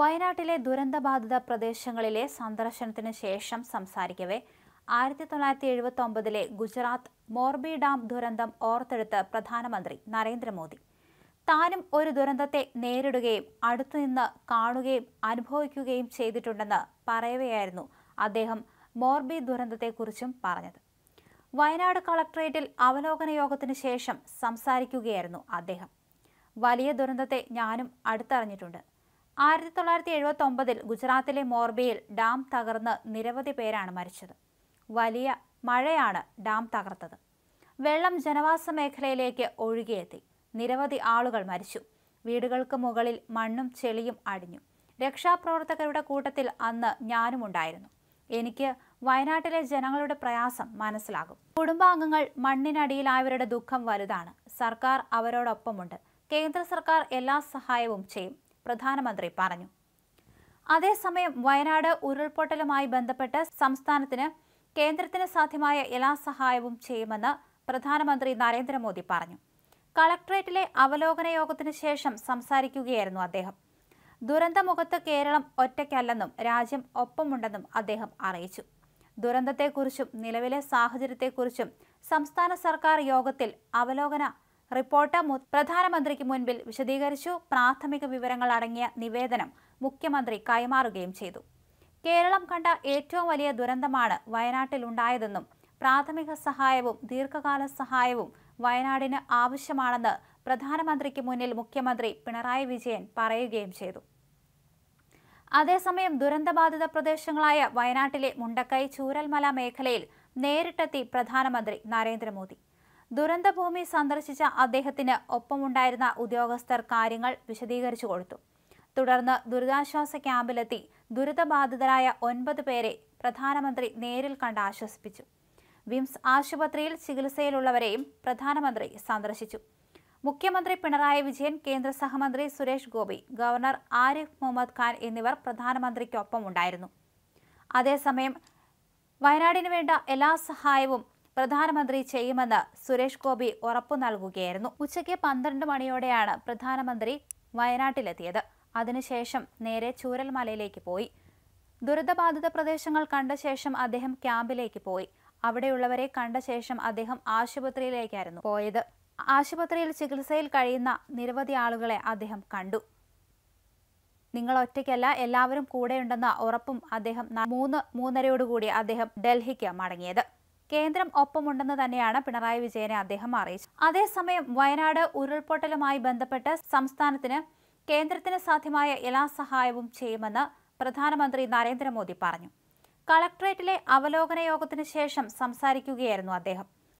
വയനാട്ടിലെ ദുരന്തബാധിത പ്രദേശങ്ങളിലെ സന്ദർശനത്തിന് ശേഷം സംസാരിക്കവേ ആയിരത്തി തൊള്ളായിരത്തി എഴുപത്തി ഒമ്പതിലെ ഗുജറാത്ത് മോർബി ഡാം ദുരന്തം ഓർത്തെടുത്ത് പ്രധാനമന്ത്രി നരേന്ദ്രമോദി താനും ഒരു ദുരന്തത്തെ നേരിടുകയും അടുത്തുനിന്ന് കാണുകയും അനുഭവിക്കുകയും ചെയ്തിട്ടുണ്ടെന്ന് പറയവെയായിരുന്നു അദ്ദേഹം മോർബി ദുരന്തത്തെക്കുറിച്ചും പറഞ്ഞത് വയനാട് കളക്ടറേറ്റിൽ അവലോകന യോഗത്തിന് ശേഷം സംസാരിക്കുകയായിരുന്നു അദ്ദേഹം വലിയ ദുരന്തത്തെ ഞാനും അടുത്തറിഞ്ഞിട്ടുണ്ട് ആയിരത്തി തൊള്ളായിരത്തി എഴുപത്തി ഒമ്പതിൽ ഗുജറാത്തിലെ മോർബിയിൽ ഡാം തകർന്ന് നിരവധി പേരാണ് മരിച്ചത് വലിയ മഴയാണ് ഡാം തകർത്തത് വെള്ളം ജനവാസ മേഖലയിലേക്ക് ഒഴുകിയെത്തി നിരവധി ആളുകൾ മരിച്ചു വീടുകൾക്ക് മുകളിൽ മണ്ണും ചെളിയും അടിഞ്ഞു രക്ഷാപ്രവർത്തകരുടെ കൂട്ടത്തിൽ അന്ന് ഞാനും ഉണ്ടായിരുന്നു എനിക്ക് വയനാട്ടിലെ ജനങ്ങളുടെ പ്രയാസം മനസ്സിലാകും കുടുംബാംഗങ്ങൾ മണ്ണിനടിയിലായവരുടെ ദുഃഖം വലുതാണ് സർക്കാർ അവരോടൊപ്പമുണ്ട് കേന്ദ്ര സർക്കാർ എല്ലാ സഹായവും ചെയ്യും പ്രധാനമന്ത്രി പറഞ്ഞു അതേസമയം വയനാട് ഉരുൾപൊട്ടലുമായി ബന്ധപ്പെട്ട് സംസ്ഥാനത്തിന് കേന്ദ്രത്തിന് സാധ്യമായ എല്ലാ സഹായവും ചെയ്യുമെന്ന് പ്രധാനമന്ത്രി നരേന്ദ്രമോദി പറഞ്ഞു കളക്ടറേറ്റിലെ അവലോകന യോഗത്തിന് ശേഷം സംസാരിക്കുകയായിരുന്നു അദ്ദേഹം ദുരന്തമുഖത്ത് കേരളം ഒറ്റയ്ക്കല്ലെന്നും രാജ്യം ഒപ്പമുണ്ടെന്നും അദ്ദേഹം അറിയിച്ചു ദുരന്തത്തെക്കുറിച്ചും നിലവിലെ സാഹചര്യത്തെക്കുറിച്ചും സംസ്ഥാന സർക്കാർ യോഗത്തിൽ അവലോകന റിപ്പോർട്ട് പ്രധാനമന്ത്രിക്ക് മുൻപിൽ വിശദീകരിച്ചു പ്രാഥമിക വിവരങ്ങൾ അടങ്ങിയ നിവേദനം മുഖ്യമന്ത്രി കൈമാറുകയും ചെയ്തു കേരളം കണ്ട ഏറ്റവും വലിയ ദുരന്തമാണ് വയനാട്ടിലുണ്ടായതെന്നും പ്രാഥമിക സഹായവും ദീർഘകാല സഹായവും വയനാടിന് ആവശ്യമാണെന്ന് പ്രധാനമന്ത്രിക്ക് മുന്നിൽ മുഖ്യമന്ത്രി പിണറായി വിജയൻ പറയുകയും ചെയ്തു അതേസമയം ദുരന്തബാധിത പ്രദേശങ്ങളായ വയനാട്ടിലെ മുണ്ടക്കൈ ചൂരൽമല മേഖലയിൽ നേരിട്ടെത്തി പ്രധാനമന്ത്രി നരേന്ദ്രമോദി ദുരന്തഭൂമി സന്ദർശിച്ച അദ്ദേഹത്തിന് ഒപ്പമുണ്ടായിരുന്ന ഉദ്യോഗസ്ഥർ കാര്യങ്ങൾ വിശദീകരിച്ചു കൊടുത്തു തുടർന്ന് ദുരിതാശ്വാസ ക്യാമ്പിലെത്തി ദുരിതബാധിതരായ ഒൻപത് പേരെ പ്രധാനമന്ത്രി നേരിൽ കണ്ട് ആശ്വസിപ്പിച്ചു വിംസ് ആശുപത്രിയിൽ ചികിത്സയിലുള്ളവരെയും പ്രധാനമന്ത്രി സന്ദർശിച്ചു മുഖ്യമന്ത്രി പിണറായി വിജയൻ കേന്ദ്ര സഹമന്ത്രി സുരേഷ് ഗോപി ഗവർണർ ആരിഫ് മുഹമ്മദ് ഖാൻ എന്നിവർ പ്രധാനമന്ത്രിക്കൊപ്പമുണ്ടായിരുന്നു അതേസമയം വയനാടിന് വേണ്ട എല്ലാ സഹായവും പ്രധാനമന്ത്രി ചെയ്യുമെന്ന് സുരേഷ് ഗോപി ഉറപ്പു നൽകുകയായിരുന്നു ഉച്ചയ്ക്ക് പന്ത്രണ്ട് മണിയോടെയാണ് പ്രധാനമന്ത്രി വയനാട്ടിലെത്തിയത് അതിനുശേഷം നേരെ ചൂരൽമലയിലേക്ക് പോയി ദുരിതബാധിത പ്രദേശങ്ങൾ കണ്ട ശേഷം അദ്ദേഹം ക്യാമ്പിലേക്ക് പോയി അവിടെയുള്ളവരെ കണ്ട ശേഷം അദ്ദേഹം ആശുപത്രിയിലേക്കായിരുന്നു പോയത് ആശുപത്രിയിൽ ചികിത്സയിൽ കഴിയുന്ന നിരവധി ആളുകളെ അദ്ദേഹം കണ്ടു നിങ്ങൾ ഒറ്റയ്ക്കല്ല എല്ലാവരും കൂടെയുണ്ടെന്ന ഉറപ്പും അദ്ദേഹം മൂന്ന് മൂന്നരയോടുകൂടി അദ്ദേഹം ഡൽഹിക്ക് മടങ്ങിയത് കേന്ദ്രം ഒപ്പമുണ്ടെന്ന് തന്നെയാണ് പിണറായി വിജയനെ അദ്ദേഹം അറിയിച്ചത് അതേസമയം വയനാട് ഉരുൾപൊട്ടലുമായി ബന്ധപ്പെട്ട് സംസ്ഥാനത്തിന് കേന്ദ്രത്തിന് സാധ്യമായ എല്ലാ സഹായവും ചെയ്യുമെന്ന് പ്രധാനമന്ത്രി നരേന്ദ്രമോദി പറഞ്ഞു കളക്ട്രേറ്റിലെ അവലോകന യോഗത്തിന് ശേഷം സംസാരിക്കുകയായിരുന്നു അദ്ദേഹം